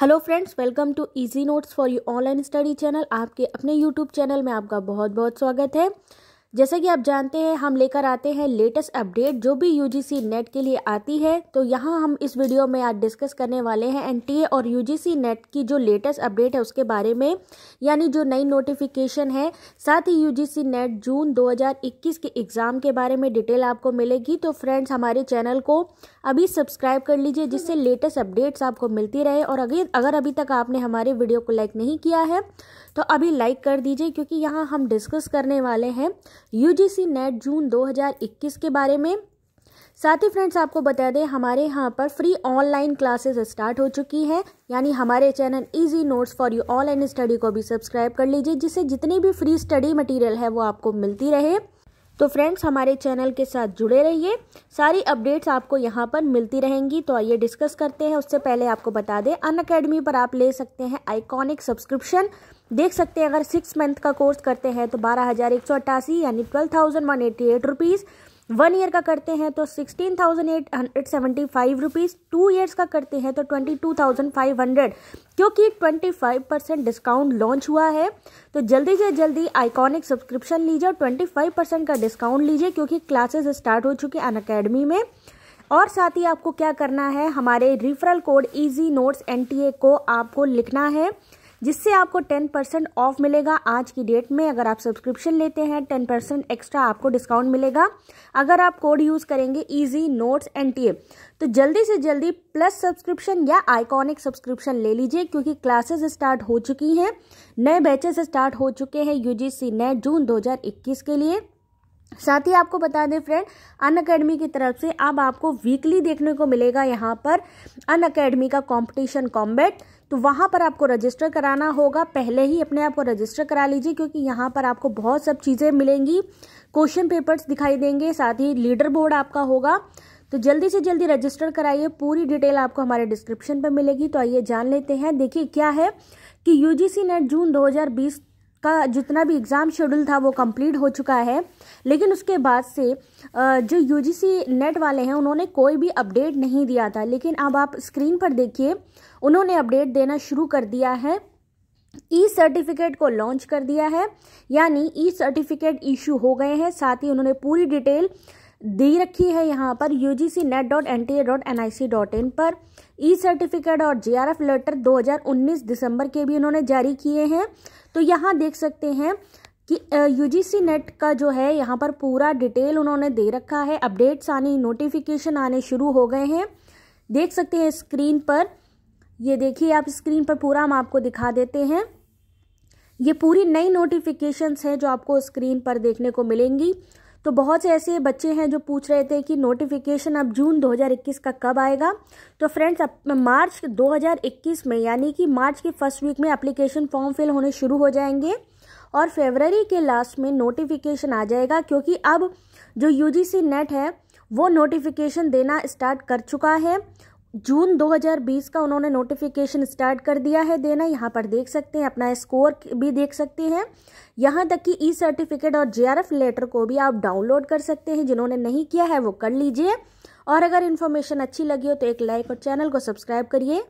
hello friends welcome to easy notes for you online study channel आपके अपने YouTube channel में आपका बहुत बहुत स्वागत है जैसा कि आप जानते हैं हम लेकर आते हैं लेटेस्ट अपडेट जो भी यूजीसी नेट के लिए आती है तो यहाँ हम इस वीडियो में आज डिस्कस करने वाले हैं एनटीए और यूजीसी नेट की जो लेटेस्ट अपडेट है उसके बारे में यानी जो नई नोटिफिकेशन है साथ ही यूजीसी नेट जून 2021 के एग्ज़ाम के बारे में डिटेल आपको मिलेगी तो फ्रेंड्स हमारे चैनल को अभी सब्सक्राइब कर लीजिए जिससे लेटेस्ट अपडेट्स आपको मिलती रहे और अगर अगर अभी तक आपने हमारे वीडियो को लाइक नहीं किया है तो अभी लाइक कर दीजिए क्योंकि यहाँ हम डिस्कस करने वाले हैं यूजीसी नेट जून 2021 के बारे में साथ ही फ्रेंड्स आपको बता दें हमारे यहाँ पर फ्री ऑनलाइन क्लासेस स्टार्ट हो चुकी हैं यानी हमारे channel easy notes for you all and study को भी सब्सक्राइब कर लीजिए जिससे जितनी भी फ्री स्टडी मटेरियल है वो आपको मिलती रहे तो फ्रेंड्स हमारे चैनल के साथ जुड़े रहिए सारी अपडेट्स आपको यहाँ पर मिलती रहेंगी तो आइए डिस्कस करते हैं उससे पहले आपको बता दें अन अकेडमी पर आप ले सकते हैं आइकॉनिक सब्सक्रिप्शन देख सकते हैं अगर सिक्स मंथ का कोर्स करते हैं तो बारह हज़ार एक सौ अट्ठासी यानी twelve thousand one eighty eight rupees one year का करते हैं तो sixteen thousand eight hundred seventy five rupees two years का करते हैं तो twenty two thousand five hundred क्योंकि twenty five percent discount launch हुआ है तो जल्दी से जल्दी आइकॉनिक सब्सक्रिप्शन लीजिए और ट्वेंटी फाइव परसेंट का डिस्काउंट लीजिए क्योंकि क्लासेस स्टार्ट हो हैं अन अकेडमी में और साथ ही आपको क्या करना है हमारे referral code easy notes N को आपको लिखना है जिससे आपको टेन परसेंट ऑफ मिलेगा आज की डेट में अगर आप सब्सक्रिप्शन लेते हैं टेन परसेंट एक्स्ट्रा आपको डिस्काउंट मिलेगा अगर आप कोड यूज़ करेंगे ईजी नोट्स एन तो जल्दी से जल्दी प्लस सब्सक्रिप्शन या आइकॉनिक सब्सक्रिप्शन ले लीजिए क्योंकि क्लासेस स्टार्ट हो चुकी हैं नए बैचेस स्टार्ट हो चुके हैं यू सी नेट जून इक्कीस के लिए साथ ही आपको बता दें फ्रेंड अन अकेडमी की तरफ से अब आपको वीकली देखने को मिलेगा यहाँ पर अन अकेडमी का कंपटीशन कॉम्बैट तो वहाँ पर आपको रजिस्टर कराना होगा पहले ही अपने आप को रजिस्टर करा लीजिए क्योंकि यहाँ पर आपको बहुत सब चीज़ें मिलेंगी क्वेश्चन पेपर्स दिखाई देंगे साथ ही लीडर बोर्ड आपका होगा तो जल्दी से जल्दी रजिस्टर कराइए पूरी डिटेल आपको हमारे डिस्क्रिप्शन पर मिलेगी तो आइए जान लेते हैं देखिए क्या है कि यू नेट जून दो का जितना भी एग्ज़ाम शेड्यूल था वो कंप्लीट हो चुका है लेकिन उसके बाद से जो यू नेट वाले हैं उन्होंने कोई भी अपडेट नहीं दिया था लेकिन अब आप स्क्रीन पर देखिए उन्होंने अपडेट देना शुरू कर दिया है ई सर्टिफिकेट को लॉन्च कर दिया है यानी ई सर्टिफिकेट इशू हो गए हैं साथ ही उन्होंने पूरी डिटेल दे रखी है यहाँ पर U G C NET dot N T A dot N I C dot in पर ई सर्टिफिकेट और जे आर एफ लेटर दो हज़ार उन्नीस दिसंबर के भी इन्होंने जारी किए हैं तो यहाँ देख सकते हैं कि यू जी सी नेट का जो है यहाँ पर पूरा डिटेल उन्होंने दे रखा है अपडेट्स आने नोटिफिकेशन आने शुरू हो गए हैं देख सकते हैं स्क्रीन पर ये देखिए आप स्क्रीन पर पूरा हम आपको दिखा देते हैं ये पूरी नई नोटिफिकेशंस हैं जो आपको स्क्रीन पर देखने को मिलेंगी तो बहुत से ऐसे बच्चे हैं जो पूछ रहे थे कि नोटिफिकेशन अब जून 2021 का कब आएगा तो फ्रेंड्स अब मार्च 2021 में यानी कि मार्च के फर्स्ट वीक में एप्लीकेशन फॉर्म फिल होने शुरू हो जाएंगे और फेबररी के लास्ट में नोटिफिकेशन आ जाएगा क्योंकि अब जो यू नेट है वो नोटिफिकेशन देना स्टार्ट कर चुका है जून 2020 का उन्होंने नोटिफिकेशन स्टार्ट कर दिया है देना यहाँ पर देख सकते हैं अपना स्कोर भी देख सकते हैं यहाँ तक कि ई सर्टिफिकेट और जेआरएफ लेटर को भी आप डाउनलोड कर सकते हैं जिन्होंने नहीं किया है वो कर लीजिए और अगर इन्फॉर्मेशन अच्छी लगी हो तो एक लाइक और चैनल को सब्सक्राइब करिए